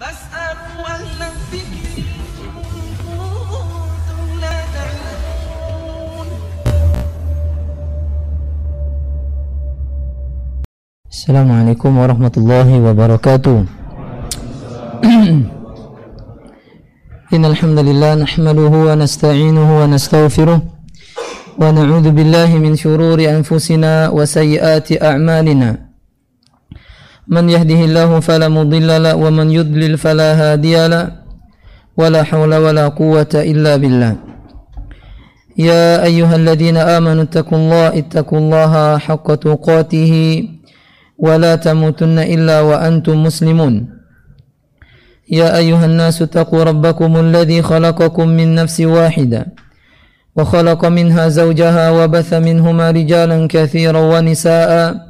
فاسألوا الذكر السلام عليكم ورحمة الله وبركاته إن الحمد لله نحمده ونستعينه ونستغفره ونعوذ بالله من شرور أنفسنا وسيئات أعمالنا من يهده الله فلا مضل له ومن يضلل فلا هادي له ولا حول ولا قوة إلا بالله يا أيها الذين آمنوا اتقوا الله اتقوا الله حق تقاته ولا تموتن إلا وأنتم مسلمون يا أيها الناس اتقوا ربكم الذي خلقكم من نفس واحدة وخلق منها زوجها وبث منهما رجالا كثيرا ونساءً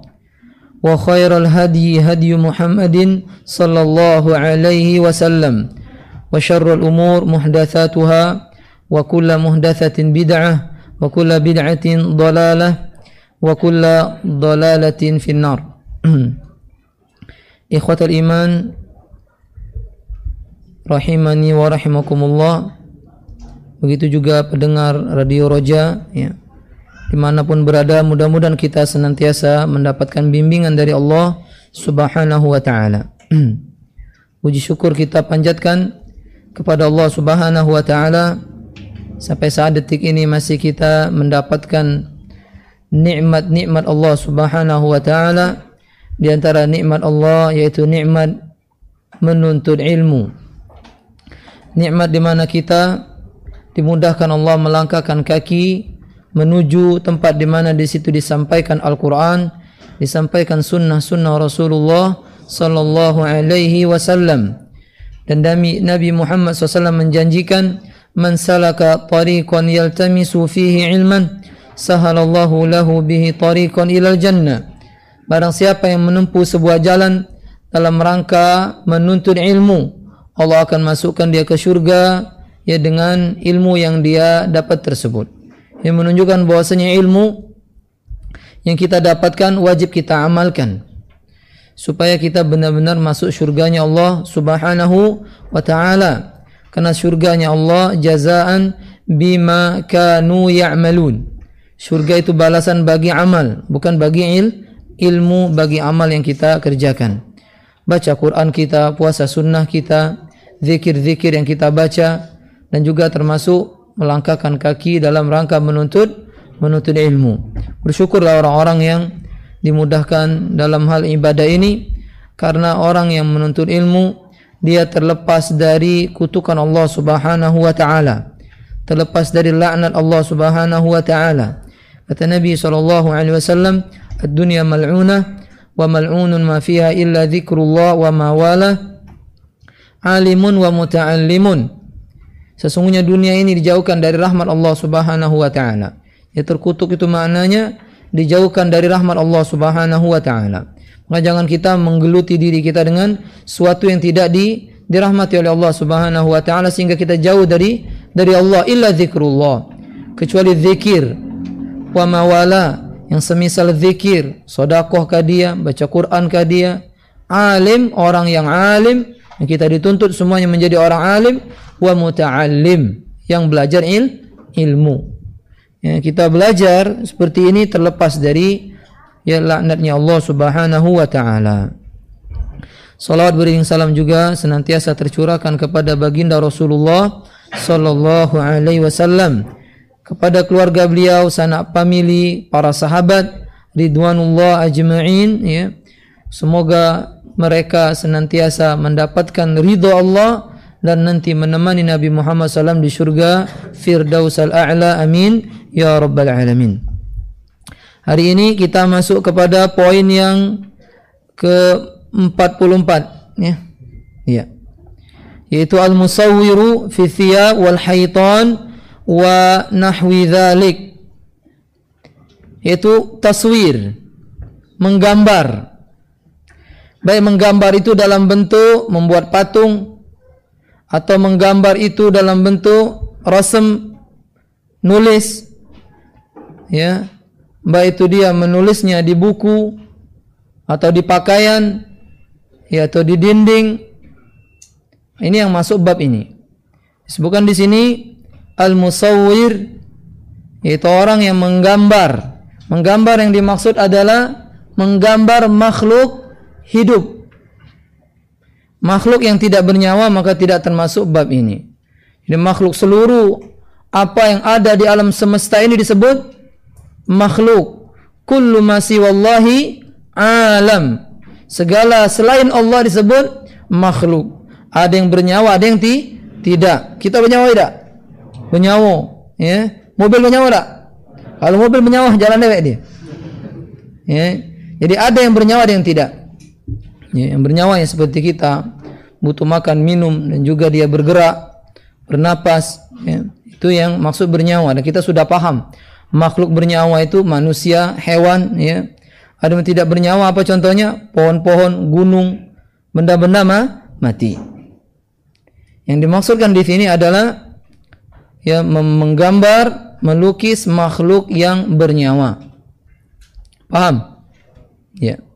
وخير الهدي هدي محمد صلى الله عليه وسلم وشر الأمور محدثاتها وكل محدثة بدعة وكل بدعة ضلالة وكل ضلالة في النار إخوة الإيمان rahimani wa rahimakumullah begitu juga pendengar radio Roja ya dimanapun berada mudah-mudahan kita senantiasa mendapatkan bimbingan dari Allah subhanahu wa ta'ala puji syukur kita panjatkan kepada Allah subhanahu wa ta'ala sampai saat detik ini masih kita mendapatkan nikmat-nikmat Allah subhanahu wa ta'ala di antara nikmat Allah yaitu nikmat menuntut ilmu nikmat di mana kita dimudahkan Allah melangkahkan kaki menuju tempat di mana di situ disampaikan Al-Qur'an, disampaikan sunnah-sunnah Rasulullah sallallahu alaihi wasallam. Dan Nabi Muhammad SAW menjanjikan man salaka tariqan yaltamisu fihi ilman sahalallahu lahu bihi tariqan ilal jannah. Barang siapa yang menempuh sebuah jalan dalam rangka menuntut ilmu, Allah akan masukkan dia ke syurga ya dengan ilmu yang dia dapat tersebut yang menunjukkan bahwasanya ilmu yang kita dapatkan wajib kita amalkan supaya kita benar-benar masuk surganya Allah Subhanahu wa taala karena surganya Allah jazaan bima kanu ya'malun surga itu balasan bagi amal bukan bagi il ilmu bagi amal yang kita kerjakan baca Quran kita puasa sunnah kita zikir-zikir yang kita baca dan juga termasuk melangkahkan kaki dalam rangka menuntut menuntut ilmu. Bersyukurlah orang-orang yang dimudahkan dalam hal ibadah ini karena orang yang menuntut ilmu dia terlepas dari kutukan Allah Subhanahu wa taala. Terlepas dari laknat Allah Subhanahu wa taala. Kata Nabi sallallahu alaihi wasallam, "Ad-dunya mal'unah wa mal'unun ma fiha illa dzikrullah wa ma walah." Alimun wa muta'allimun. Sesungguhnya dunia ini dijauhkan dari rahmat Allah Subhanahu wa taala. Ya terkutuk itu maknanya dijauhkan dari rahmat Allah Subhanahu wa taala. Maka jangan kita menggeluti diri kita dengan sesuatu yang tidak di dirahmati oleh Allah Subhanahu wa taala sehingga kita jauh dari dari Allah illa zikrullah. Kecuali zikir wa mawala yang semisal zikir, sedekah kadia, baca Quran kadia, alim orang yang alim yang kita dituntut semuanya menjadi orang alim wa muta'allim yang belajar il ilmu. Ya, kita belajar seperti ini terlepas dari ya laknatnya Allah Subhanahu wa taala. Salawat beriring salam juga senantiasa tercurahkan kepada baginda Rasulullah sallallahu alaihi wasallam kepada keluarga beliau, sanak famili, para sahabat ridwanullah ajma'in ya. Semoga mereka senantiasa mendapatkan ridho Allah dan nanti menemani Nabi Muhammad SAW di surga Firdaus al-A'la amin ya rabbal alamin hari ini kita masuk kepada poin yang ke 44 ya ya yaitu al-musawwiru fi thiyab wal haytan wa nahwi dhalik yaitu taswir menggambar baik menggambar itu dalam bentuk membuat patung atau menggambar itu dalam bentuk rasem nulis ya baik itu dia menulisnya di buku atau di pakaian ya atau di dinding ini yang masuk bab ini disebutkan di sini al musawwir yaitu orang yang menggambar menggambar yang dimaksud adalah menggambar makhluk hidup Makhluk yang tidak bernyawa maka tidak termasuk bab ini. Jadi makhluk seluruh apa yang ada di alam semesta ini disebut makhluk. Kullu masih wallahi alam. Segala selain Allah disebut makhluk. Ada yang bernyawa, ada yang ti tidak. Kita bernyawa tidak? Bernyawa. Ya. Mobil bernyawa tidak? Kalau mobil bernyawa jalan dewek dia. Ya. Jadi ada yang bernyawa, ada yang tidak ya, yang bernyawa yang seperti kita butuh makan minum dan juga dia bergerak bernapas ya. itu yang maksud bernyawa dan kita sudah paham makhluk bernyawa itu manusia hewan ya ada yang tidak bernyawa apa contohnya pohon-pohon gunung benda-benda ma mati yang dimaksudkan di sini adalah ya menggambar melukis makhluk yang bernyawa paham ya yeah.